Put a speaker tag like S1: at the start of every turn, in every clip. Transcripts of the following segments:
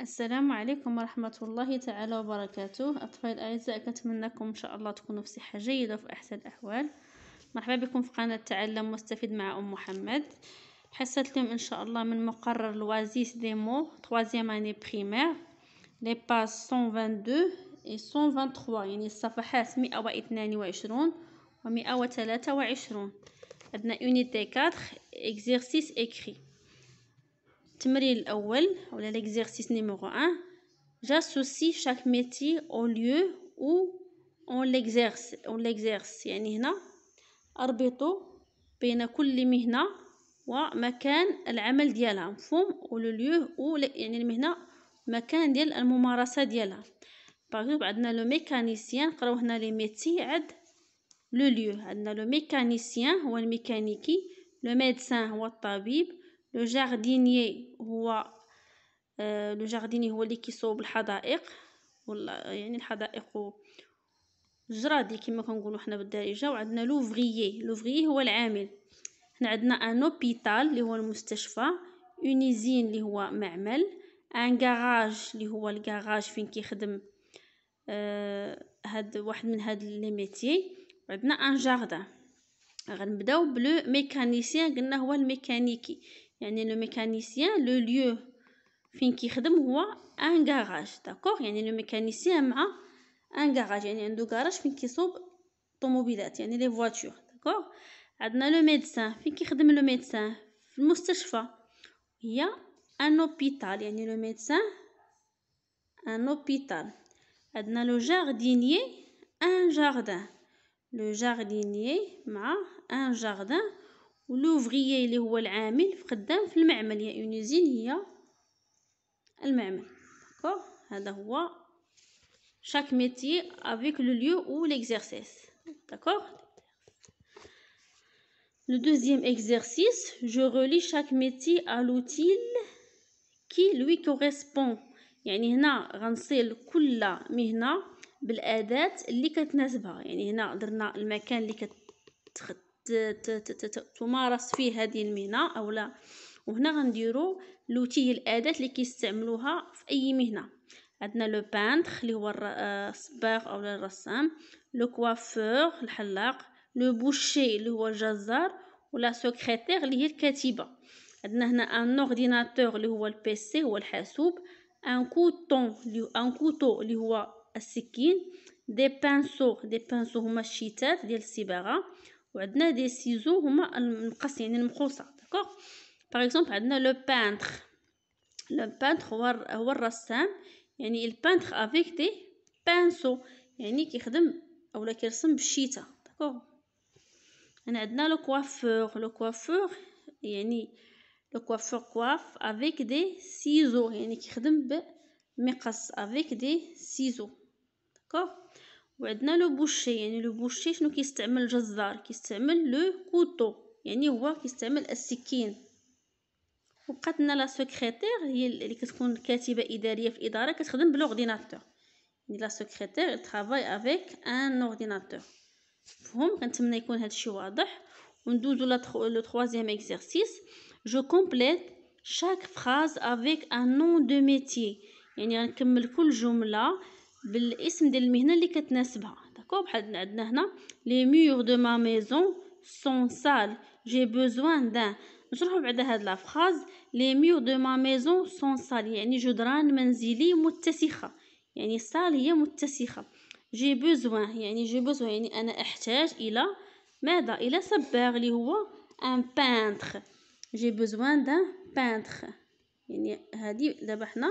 S1: السلام عليكم ورحمة الله تعالى وبركاته أطفال الأعزاء كنتمنىكم إن شاء الله تكونوا في صحة جيدة وفي أحسن الأحوال مرحبا بكم في قناة تعلم واستفيد مع أم محمد حصة اليوم إن شاء الله من مقرر لوازيس ديمو 3 أني بخيمير لي باس 122 و 123 يعني الصفحات 122 و 123 عندنا يونيتي 4 اكزيرسيس اكري التمرين الأول ولا ليكزيرسيس نيميرو 1 جاسوسي شاك ميتي او ليو او اون ليكزيرس او ليكزيرس يعني هنا اربطو بين كل مهنة ومكان العمل ديالها مفهوم او ليو او يعني المهنة مكان ديال الممارسة ديالها باغيوب عندنا لو ميكانيسيان قراو هنا لي ميتي عد لو ليو عندنا لو ميكانيسيان هو الميكانيكي لو ميدسان هو الطبيب لو جاردينيي هو آه، لو جارديني هو اللي كيصوب الحدائق ولا يعني الحدائق و الجرادي كما كنقولوا حنا بالدارجه وعندنا لوفغيي لوفغيي هو العامل حنا عندنا ان اوبيتال اللي هو المستشفى اونيزين اللي هو معمل ان كراج اللي هو الكاراج فين كيخدم آه هاد واحد من هاد لي ميتي وعندنا ان جاردان غنبداو بلو ميكانيسيان قلنا هو الميكانيكي Le mécanicien, le lieu où il travaille, c'est un garage. Le mécanicien a un garage. Il y a deux garages où sont les automobiles, les voitures. Le médecin. le médecin Il a un hôpital. Le médecin. Un hôpital. Le jardinier. Un jardin. Le jardinier a un jardin. ولوفغيي اللي هو العامل في خدام في المعمل يا اونيزين هي المعمل داكوغ هذا هو شاك ميتي افيك لو ليو او ليكزيرسيس داكوغ لو دوزيام اكزيرسيس جو رولي شاك ميتي ا لوتيل كي لوي كوريسبون يعني هنا غنصل كل مهنة بالأداة اللي كتناسبها يعني هنا درنا المكان اللي كت تمارس فيه هذه المهنه او لا وهنا غنديرو لوتي الاداه اللي كيستعملوها في اي مهنه عندنا لو بانتر اللي هو الصباغ آه، او الرسام لو كوافور الحلاق لو بوشي اللي هو الجزار ولا سكرتير اللي هي الكاتبه عندنا هنا ان اورديناتور اللي هو البيسي هو الحاسوب ان كوتون ان كوتو اللي هو السكين دي بانسو دي بانسو هما الشيتات ديال الصباغه وعندنا دي سيزو هما المقص يعني المقوصه داكوغ باغ اكزومبل عندنا لو بانتر لو بانتر هو هو الرسام يعني البانتر افيك دي بانسو يعني كيخدم اولا كيرسم بالشيتا داكوغ هنا عندنا لو كوافور لو كوافور يعني لو كوافور كواف افيك دي سيزو يعني كيخدم بمقص افيك دي سيزو داكوغ وعندنا لو بوشي يعني لو بوشي شنو كيستعمل الجزار كيستعمل لو كوتو يعني هو كيستعمل السكين وبقات لنا لا سكرتير هي اللي كتكون كاتبه اداريه في الاداره كتخدم بالاورديناتور يعني لا سكرتير ترافاي افيك ان اورديناتور مفهوم كنتمنى يكون هذا الشيء واضح وندوزو لو ترويزيام اكزرسيس جو كومبليت شاك فراز افيك ان نون دو ميتي يعني غنكمل كل جمله بالاسم ديال المهنه اللي كتناسبها داكو بحال عندنا هنا لي ميور دو ما ميزون سون سال جي بوزوان د نشرحوا بعدا هاد لا فراز لي ميور دو ما ميزون سون سال يعني جدران منزلي متسخه يعني سال هي متسخه جي بوزوان يعني جي بوزوان يعني انا احتاج الى ماذا الى صباغ اللي هو ان بانتر جي بوزوان د بانتر يعني هادي دابا حنا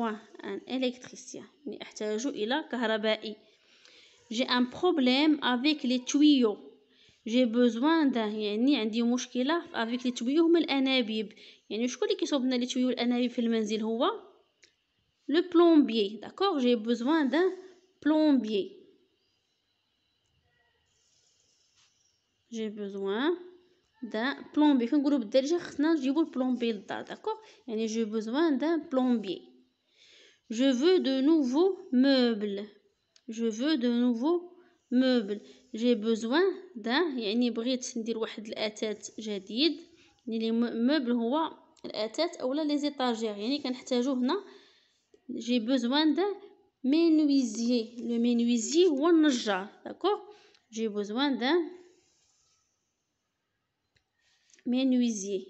S1: un électricien. Il y J'ai un problème avec les tuyaux. J'ai besoin d'un. Il y a un avec les tuyaux mais l'anabib. Il y a une qui sont les tuyaux l'anabib dans le manzil. Le plombier. D'accord J'ai besoin d'un plombier. J'ai besoin d'un plombier. Quand groupe d'argent, j'ai besoin d'un plombier. D'accord J'ai besoin d'un plombier. Je veux de nouveaux meubles. Je veux de nouveaux meubles. J'ai besoin d'un يعني بغيت ندير واحد Les جديد يعني Les هو les étagères. لي j'ai besoin d'un menuisier. Le menuisier ou d'accord J'ai besoin d'un menuisier.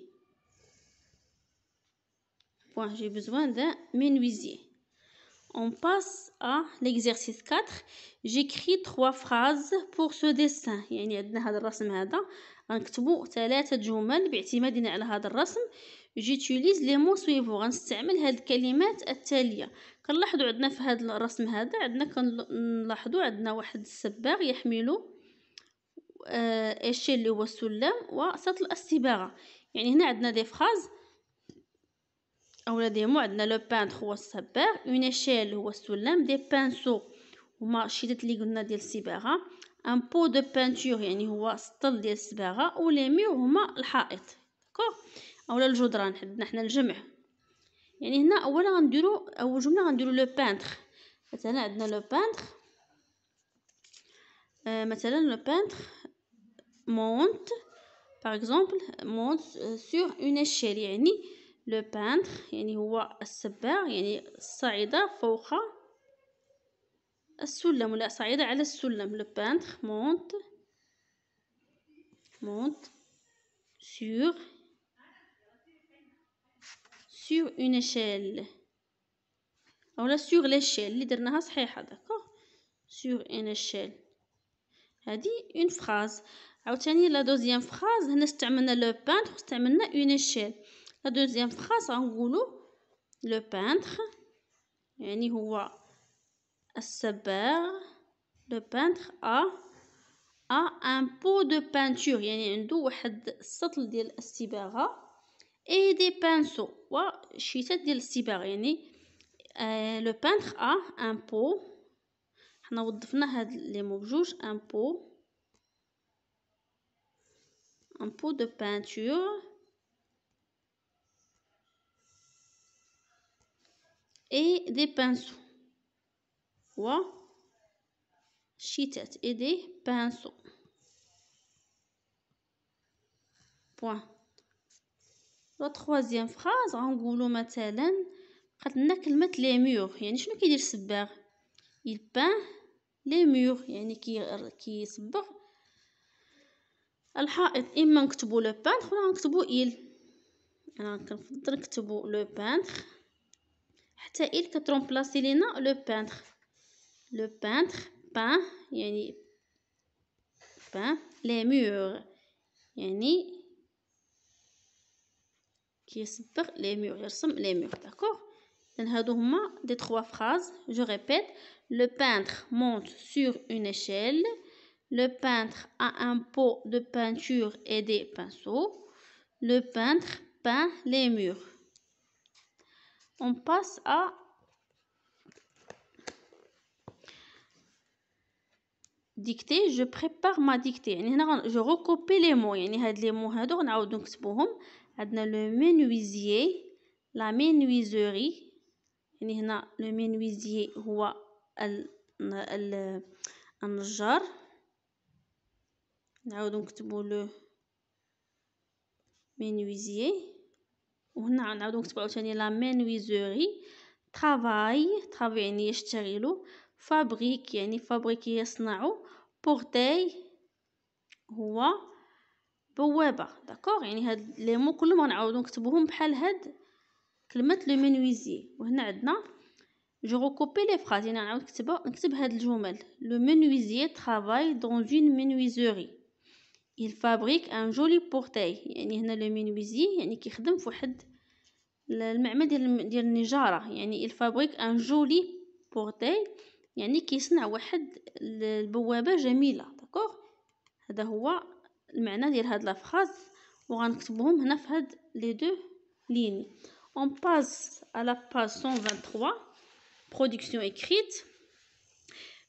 S1: j'ai besoin d'un menuisier. On passe à l'exercice 4 j'écris trois phrases pour ce dessin يعني عندنا هذا الرسم هذا غنكتبو ثلاثة جمل باعتمادنا على هذا الرسم جيتوليز لي مو سويفو غنستعمل هاد الكلمات التالية كنلاحظو عندنا في هاد الرسم هذا عندنا كنلاحظو عندنا واحد السباغ يحمل اشي اللي هو السلم وسط الصباغة. يعني هنا عندنا دي فراز اولادي مو عندنا لو بانتر هو الصباغ اون اشيل هو السلم دي بانسو هما شيدات اللي قلنا ديال الصباغه ان بو دو بانتور يعني هو السطل ديال الصباغه لي ميو هما الحائط داكوغ اولا الجدران حدنا حنا الجمع يعني هنا اولا غنديرو اول جمله غنديرو لو بانتر مثلا عندنا لو بانتر آه مثلا لو بانتر مونت باغ اكزومبل مونت سور اون اشيل يعني لو بانتر يعني هو السباغ يعني الصاعدة فوق السلم ولا صاعدة على السلم لو بانتر مونت مونت سور سور اون اشيل اولا سور ليشيل اللي درناها صحيحه داكوغ سور اون اشيل هادي اون فراز عاوتاني لا دوزيام فراز هنا استعملنا لو بانتر استعملنا اون اشيل La deuxième phrase goulou. le peintre euh, le peintre a un pot de peinture يعني عنده et des pinceaux le peintre a un pot un pot un pot de peinture et des pinceaux و شتات et des pinceaux point La troisième phrase غنقولو مثلا بقات لنا كلمة لي مور يعني شنو كيدير الصباغ il peint لي مور يعني كي كيصبغ الحائط اما نكتبو لو بانتر ولا نكتبو ايل انا كنفضل نكتبو لو بانتر il que remplacer le peintre le peintre peint peint les murs Qui كيصبغ les murs les murs d'accord إذن هادو هما des trois phrases. Je répète. le peintre monte sur une échelle le peintre a un pot de peinture et des pinceaux le peintre peint les murs on passe à dicter je prépare ma dictée je recopie les mots les mots le menuisier la menuiserie le menuisier le النجار Nous نكتبو le menuisier وهنا غنعاودو نكتبو عاوتاني لا مينويزوري طراي طراي يعني يشتغلو فابريك يعني فابريكي يصنعو بورتي هو بوابه داكوغ يعني هاد لي مو كلهم غنعاودو نكتبوهم بحال هاد كلمه لو مينويزي وهنا عندنا جو ريكوبي لي فراز يعني غنعاود نكتب نكتب هاد الجمل لو مينويزي طراي دون اون مينويزوري il fabrique un joli بورتاي يعني هنا لو مينويزي يعني كيخدم فواحد المعمل ديال ديال النجاره يعني il fabrique un joli بورتاي يعني كيصنع واحد البوابه جميله داكوغ هذا هو المعنى ديال هاد لافراز وغنكتبوهم هنا في هاد لي دو لين اون باس على باس 123 production écrite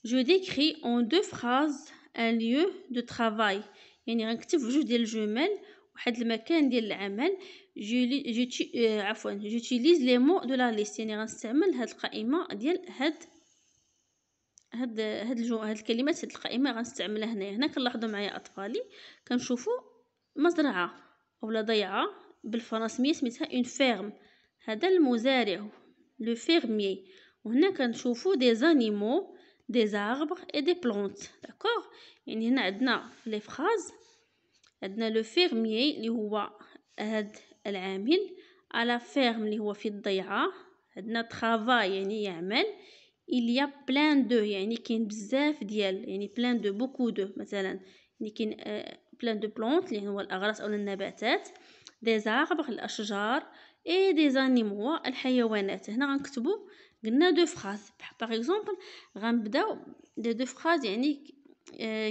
S1: je décris en deux phrases un lieu de travail يعني غنكتب جوج ديال الجمل واحد المكان ديال العمل جولي جوتي آه عفوا جوتيليز لي مو دو لا ليست يعني غنستعمل هاد القائمه ديال هاد هاد هاد الجو هاد الكلمات هاد القائمه غنستعملها هنايا هنا كنلاحظوا معايا اطفالي كنشوفوا مزرعه اولا ضيعه بالفرنسيه سميتها اون فيرم هذا المزارع لو فيرمي وهنا كنشوفوا دي زانيمو دي زاربغ اي دي بلونت داكوغ يعني هنا عندنا لي فراز عندنا لو فيرمي اللي هو هاد العامل على فيرم اللي هو في الضيعه عندنا طرافا يعني يعمل il بلان دو يعني كاين بزاف ديال يعني بلان دو بوكو دو مثلا يعني كاين بلان دو بلونت اللي هو الاغراس او النباتات دي زاربغ الاشجار اي دي زانيمو الحيوانات هنا غنكتبو قلنا دو فراز باغ اكزومبل غنبداو دي دو فراز يعني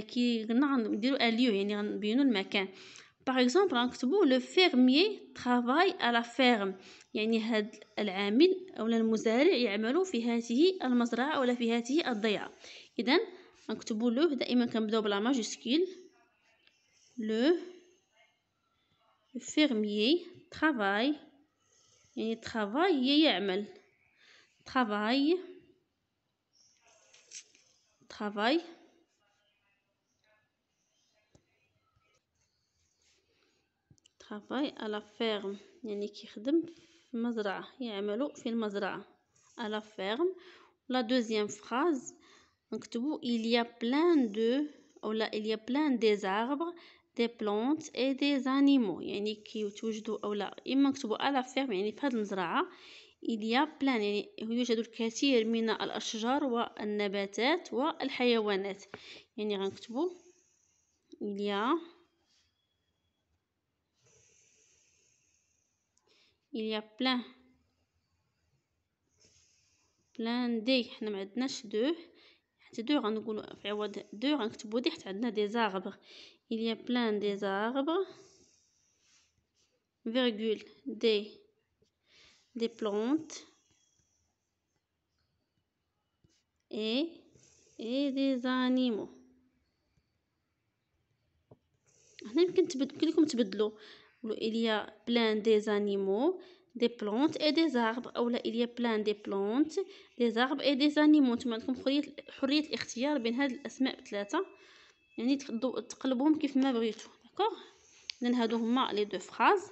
S1: كي euh, قلنا غنديرو اليو يعني غنبينو المكان باغ اكزومبل غنكتبو لو فيرميي ا لا فيرم يعني هاد العامل اولا المزارع يعمل في هذه المزرعه اولا في هذه الضيعه اذا غنكتبو لو دائما كنبداو بلا ماجيسكيل لو فيرميي طرافاي يعني طرافاي هي يعمل travail, travail, travail à la ferme يعني كيخدم في المزرعة يعمل في المزرعة à la ferme la deuxième phrase نكتبو il y a plein de ou là il y a plein des arbres des plantes et des animaux يعني كيتوجدوا او لا اما نكتبوا à la ferme يعني في هذه المزرعة إليا بلان يعني يوجد الكثير من الأشجار والنباتات والحيوانات يعني غنكتبو إليا إليا بلان بلان دي حنا معدناش دو حتى دو غنقولو في عوض دو غنكتبو دي حتى عندنا دي زاغبغ إليا بلان دي زاغبغ فيغكول دي Des plantes et des animaux. On peut que Il y a plein des animaux, des plantes et des arbres. là, il y a plein des plantes, des arbres et des animaux. Tu m'as dit que tu as fait de tu Tu ce D'accord les deux phrases.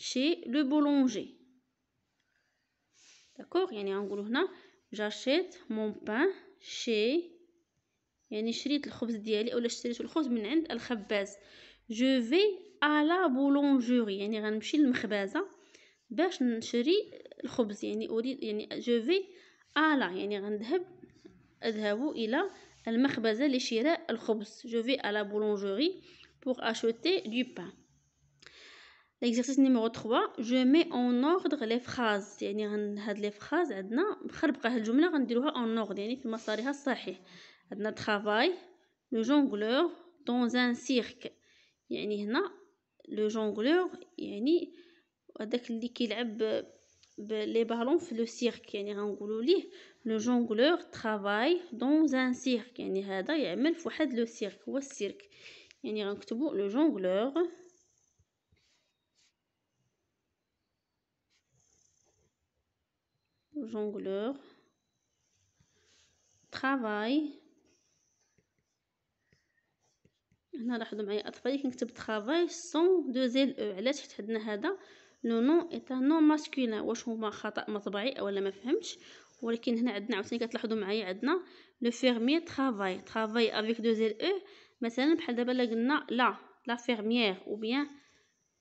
S1: chez le boulanger. D'accord J'achète mon pain chez. Je vais à la boulangerie. Je vais à la boulangerie pour acheter du pain l'exercice numéro 3 je mets en ordre les phrases يعني هاد لي فراز عندنا مخربقه هاد الجمله غنديروها en ordre يعني في مسارها الصحيح عندنا travail le jongleur dans un cirque يعني هنا le jongleur يعني هذاك اللي كيلعب لي بالون في لو سيرك يعني غنقولوا ليه le jongleur travaille dans un cirque. يعني هذا يعمل في واحد لو سيرك هو السيرك يعني غنكتبوا le jongleur jongleur travail هنا لاحظوا معايا اطفالي كنكتب طرافاي سون دوزيل او علاش حيت عندنا هذا لو نو ايتا نو ماسكولين واش هما خطا مطبعي اولا ما فهمتش ولكن هنا عندنا عاوتاني كتلاحظوا معايا عندنا لو فيرمي طرافاي طرافاي افيك دوزيل او مثلا بحال دابا الا قلنا لا لا فيرميير او بيان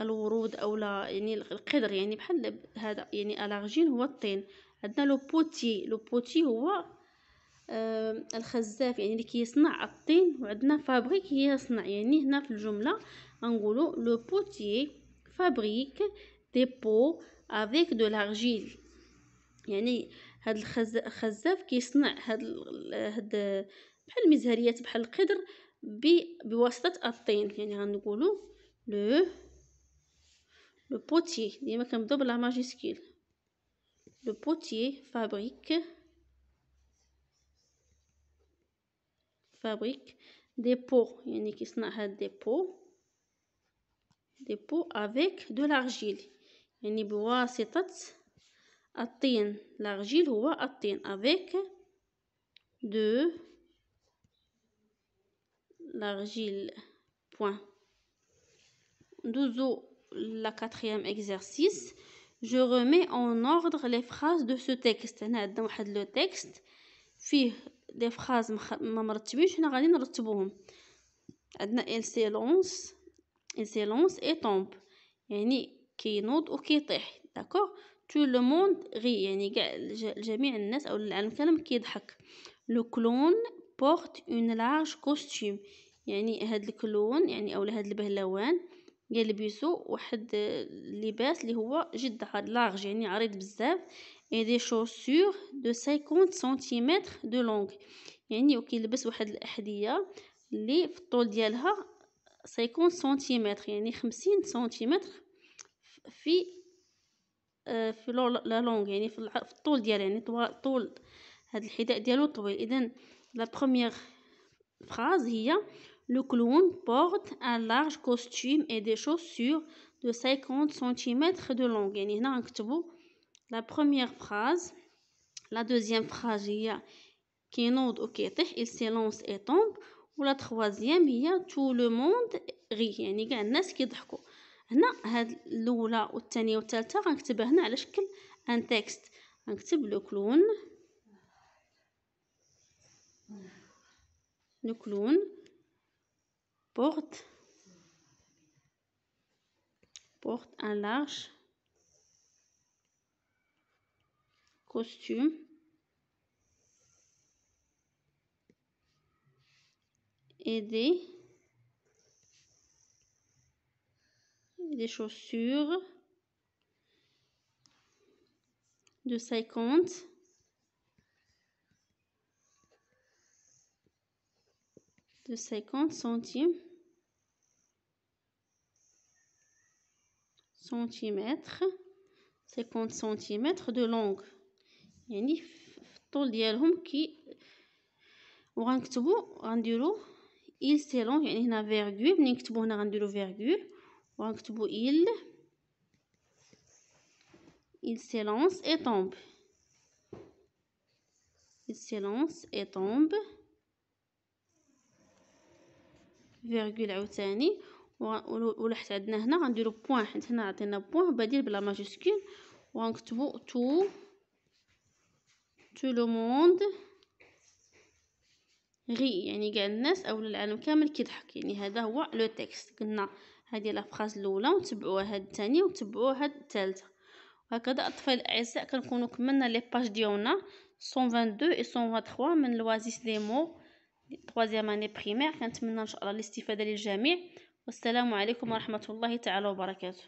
S1: الورود او لا يعني القدر يعني بحال هذا يعني الارجين هو الطين عندنا لو بوتي لو بوتي هو آه الخزاف يعني اللي كيصنع الطين وعندنا فابريك هي يصنع يعني هنا في الجمله غنقولوا لو بوتي فابريك دي بو افيك دو لارجيل يعني هاد الخزاف كيصنع هاد هاد بحال المزهريات بحال القدر بواسطه الطين يعني غنقولوا لو le potier ديما كنبداو بلا ماجيسكيل le potier fabrique fabrique des pots يعني كيصنع هاد des pots des pots avec de l'argile يعني بواسطة الطين l'argile هو الطين avec de l'argile point ندوزو la quatrième exercice je remets en ordre les phrases de ce texte هنا عندنا واحد لو تيكست فيه دي فراز ما مرتبينش حنا غادي نرتبوهم عندنا il s'élance il s'élance يعني كينوض وكيطيح داكوغ تو لو موند غي يعني كاع جميع الناس او العالم كامل كيضحك لو كلون بورت اون لارج كوستيم يعني هاد الكلون يعني اولا هاد البهلوان يلبسوا واحد اللباس اللي هو جد لارج يعني عريض بزاف اي دي شوسور دو 50 سنتيمتر دو لونغ يعني وكيلبس واحد الاحذيه اللي في الطول ديالها 50 سنتيمتر يعني 50 سنتيمتر في آه، في لا لونغ يعني في الطول ديالها يعني طول هذا الحذاء ديالو طويل اذا لا بروميير فراز هي Le clown porte un large costume et des chaussures de 50 cm de long. يعني هنا la première phrase, la deuxième phrase هي كينوض وكيطيح il s'élance et tombe la troisième a tout le monde rit يعني كاع الناس كيضحكوا هنا هاد الاولى والثانيه والثالثه غنكتبها هنا على شكل ان texte, غنكتب لو كلون لو كلون porte, porte un large, costume, et des, des chaussures de 50 de 50 centimes centimètres 50 centimètres de longue يعني في الطول ديالهم كي وغنكتبو غنديرو il سي لونغ يعني هنا فيرغول ملي نكتبو هنا غنديرو فيرغول وغنكتبو il il s'élance et tombe il s'élance et tombe فيرغول عاوتاني ولحت عندنا هنا غنديرو بوان حيت هنا عطينا بوان بديل بلا ماجيسكول وغنكتبو تو تو لو موند غي يعني كاع الناس اولا العالم كامل كيضحك يعني هذا هو لو تيكست قلنا هذه لا فراز الاولى ونتبعوها هاد الثانيه ونتبعوها هاد الثالثه وهكذا الاطفال الاعزاء كنكونوا كملنا لي باج ديالنا 122 و 123 من لوازيس دي مو 3 اني بريمير كنتمنى ان شاء الله الاستفاده للجميع والسلام عليكم ورحمه الله تعالى وبركاته